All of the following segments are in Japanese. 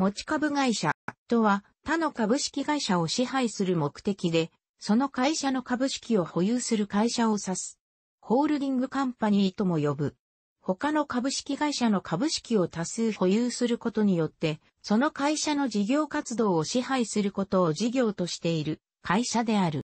持ち株会社とは他の株式会社を支配する目的で、その会社の株式を保有する会社を指す。ホールディングカンパニーとも呼ぶ。他の株式会社の株式を多数保有することによって、その会社の事業活動を支配することを事業としている会社である。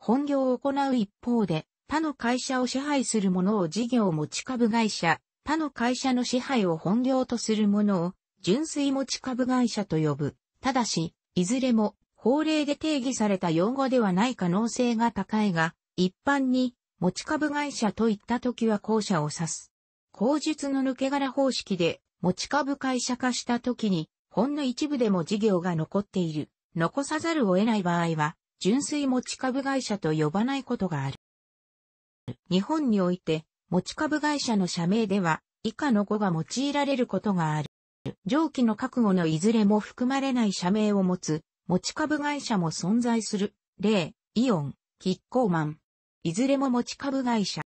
本業を行う一方で、他の会社を支配するものを事業持ち株会社、他の会社の支配を本業とするものを純粋持ち株会社と呼ぶ。ただし、いずれも法令で定義された用語ではない可能性が高いが、一般に持ち株会社といった時は後者を指す。口述の抜け殻方式で持ち株会社化した時に、ほんの一部でも事業が残っている、残さざるを得ない場合は、純粋持ち株会社と呼ばないことがある。日本において、持ち株会社の社名では、以下の語が用いられることがある。上記の覚悟のいずれも含まれない社名を持つ、持ち株会社も存在する、例、イオン、キッコーマン。いずれも持ち株会社。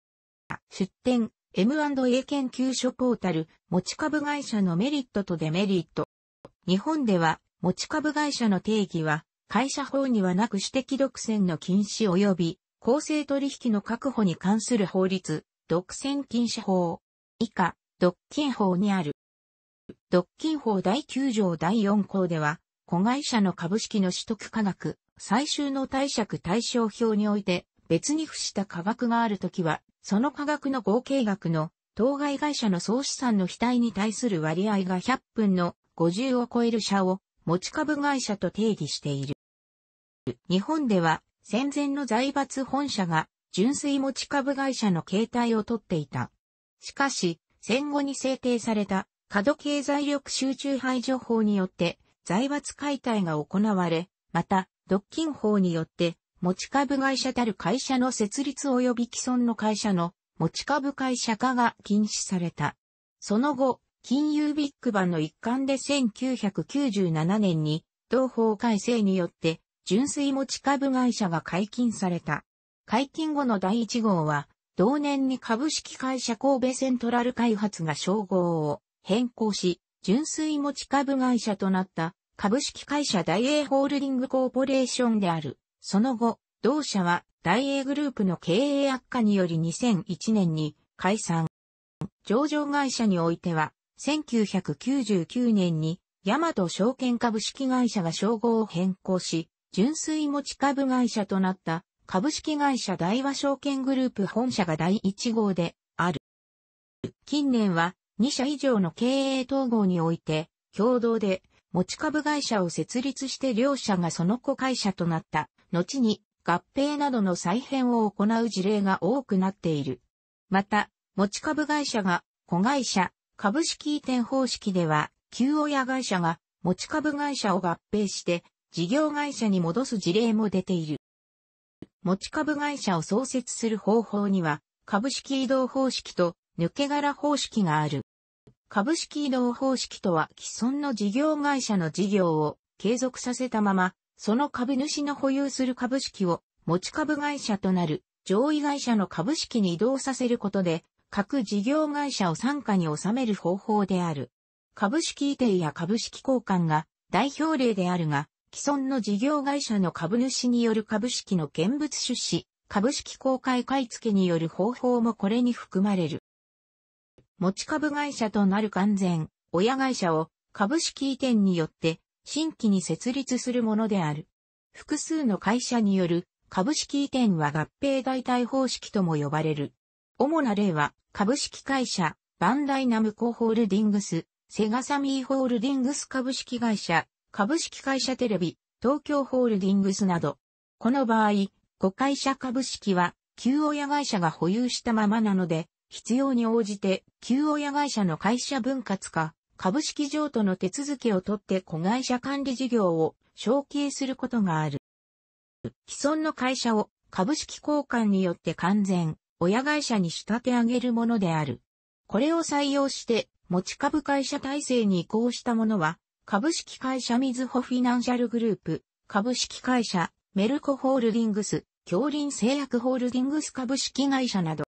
出展、M&A 研究所ポータル、持ち株会社のメリットとデメリット。日本では、持ち株会社の定義は、会社法にはなく私的独占の禁止及び、公正取引の確保に関する法律、独占禁止法。以下、独禁法にある。独禁法第9条第4項では、子会社の株式の取得価額、最終の貸借対照表において、別に付した価額があるときは、その価額の合計額の、当該会社の総資産の額対に対する割合が100分の50を超える社を持ち株会社と定義している。日本では戦前の財閥本社が純粋持ち株会社の形態をとっていた。しかし、戦後に制定された過度経済力集中排除法によって財閥解体が行われ、また、独禁法によって、持ち株会社たる会社の設立及び既存の会社の持ち株会社化が禁止された。その後、金融ビッグバンの一環で1997年に、同法改正によって、純粋持ち株会社が解禁された。解禁後の第1号は、同年に株式会社神戸セントラル開発が称号を変更し、純粋持ち株会社となった株式会社大英ホールディングコーポレーションである。その後、同社は大英グループの経営悪化により2001年に解散。上場会社においては、1999年にヤマト証券株式会社が称号を変更し、純粋持ち株会社となった株式会社大和証券グループ本社が第1号である。近年は2社以上の経営統合において、共同で持ち株会社を設立して両社がその子会社となった、後に合併などの再編を行う事例が多くなっている。また、持ち株会社が子会社、株式移転方式では、旧親会社が持ち株会社を合併して事業会社に戻す事例も出ている。持ち株会社を創設する方法には、株式移動方式と抜け殻方式がある。株式移動方式とは既存の事業会社の事業を継続させたまま、その株主の保有する株式を持ち株会社となる上位会社の株式に移動させることで、各事業会社を傘下に収める方法である。株式移転や株式交換が代表例であるが、既存の事業会社の株主による株式の現物出資、株式公開買付による方法もこれに含まれる。持ち株会社となる完全、親会社を株式移転によって新規に設立するものである。複数の会社による株式移転は合併代替方式とも呼ばれる。主な例は株式会社、バンダイナムコホールディングス、セガサミーホールディングス株式会社、株式会社テレビ、東京ホールディングスなど。この場合、5会社株式は、旧親会社が保有したままなので、必要に応じて、旧親会社の会社分割か、株式譲渡の手続きを取って子会社管理事業を承継することがある。既存の会社を株式交換によって完全、親会社に仕立て上げるものである。これを採用して、持ち株会社体制に移行したものは、株式会社みずほフィナンシャルグループ、株式会社メルコホールディングス、京林製薬ホールディングス株式会社など、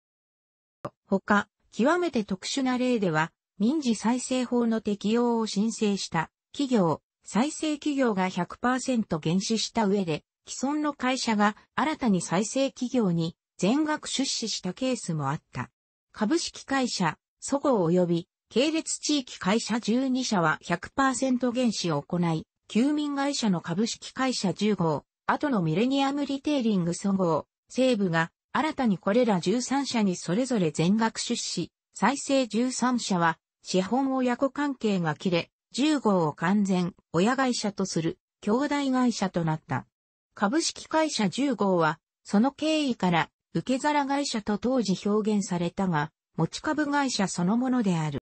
ほか、極めて特殊な例では、民事再生法の適用を申請した企業、再生企業が100%減資した上で、既存の会社が新たに再生企業に全額出資したケースもあった。株式会社、そごう及び系列地域会社12社は100%減資を行い、休眠会社の株式会社10号、後のミレニアムリテイリングそごう、西部が新たにこれら13社にそれぞれ全額出資、再生13社は、資本親子関係が切れ、10号を完全、親会社とする、兄弟会社となった。株式会社10号は、その経緯から、受け皿会社と当時表現されたが、持ち株会社そのものである。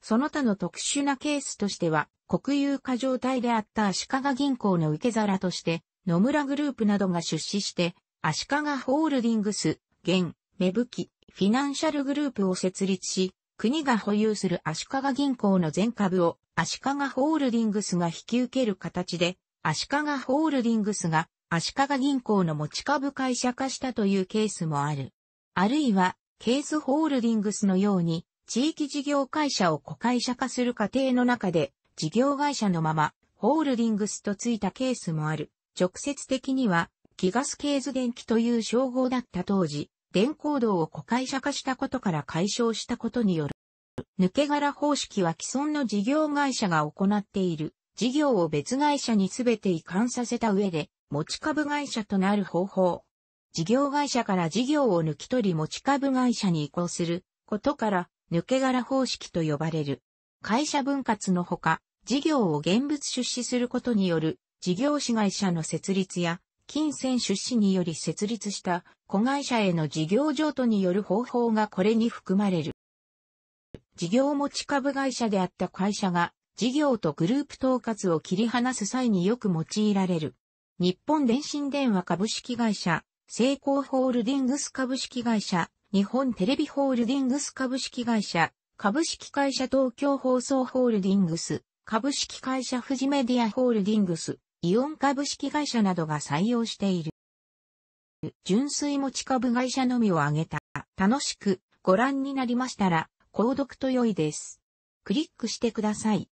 その他の特殊なケースとしては、国有化状態であった足利銀行の受け皿として、野村グループなどが出資して、足利ホールディングス、現、芽吹、フィナンシャルグループを設立し、国が保有する足利銀行の全株を足利ホールディングスが引き受ける形で、足利ホールディングスが足利銀行の持ち株会社化したというケースもある。あるいは、ケースホールディングスのように、地域事業会社を子会社化する過程の中で、事業会社のまま、ホールディングスとついたケースもある。直接的には、ギガスケーズ電気という称号だった当時、電光道を子会社化したことから解消したことによる。抜け殻方式は既存の事業会社が行っている事業を別会社にすべて移管させた上で持ち株会社となる方法。事業会社から事業を抜き取り持ち株会社に移行することから抜け殻方式と呼ばれる。会社分割のほか事業を現物出資することによる事業子会社の設立や金銭出資により設立した子会社への事業譲渡による方法がこれに含まれる。事業持ち株会社であった会社が事業とグループ統括を切り離す際によく用いられる。日本電信電話株式会社、成功ホールディングス株式会社、日本テレビホールディングス株式会社、株式会社東京放送ホールディングス、株式会社富士メディアホールディングス、イオン株式会社などが採用している。純粋持ち株会社のみを挙げた。楽しくご覧になりましたら、購読と良いです。クリックしてください。